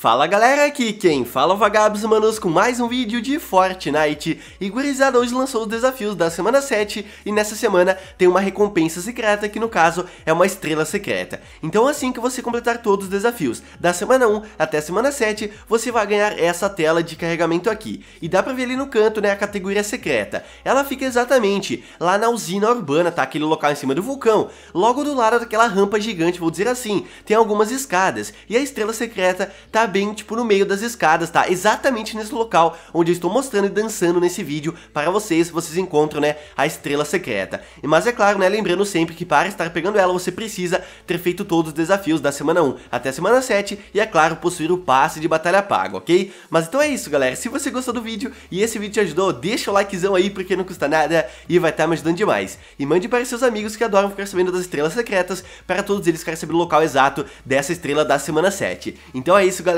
Fala galera, aqui quem fala é Vagabos Manos com mais um vídeo de Fortnite. E gurizada, hoje lançou os desafios da semana 7 e nessa semana tem uma recompensa secreta que no caso é uma estrela secreta. Então assim que você completar todos os desafios da semana 1 até a semana 7, você vai ganhar essa tela de carregamento aqui. E dá pra ver ali no canto, né, a categoria secreta. Ela fica exatamente lá na usina urbana, tá? Aquele local em cima do vulcão. Logo do lado daquela rampa gigante, vou dizer assim, tem algumas escadas. E a estrela secreta tá bem, tipo, no meio das escadas, tá? Exatamente nesse local onde eu estou mostrando e dançando nesse vídeo para vocês, vocês encontram, né, a estrela secreta. Mas é claro, né, lembrando sempre que para estar pegando ela, você precisa ter feito todos os desafios da semana 1 até a semana 7 e, é claro, possuir o passe de batalha pago, ok? Mas então é isso, galera. Se você gostou do vídeo e esse vídeo te ajudou, deixa o likezão aí porque não custa nada e vai estar tá me ajudando demais. E mande para seus amigos que adoram ficar sabendo das estrelas secretas para todos eles ficarem sabendo o local exato dessa estrela da semana 7. Então é isso, galera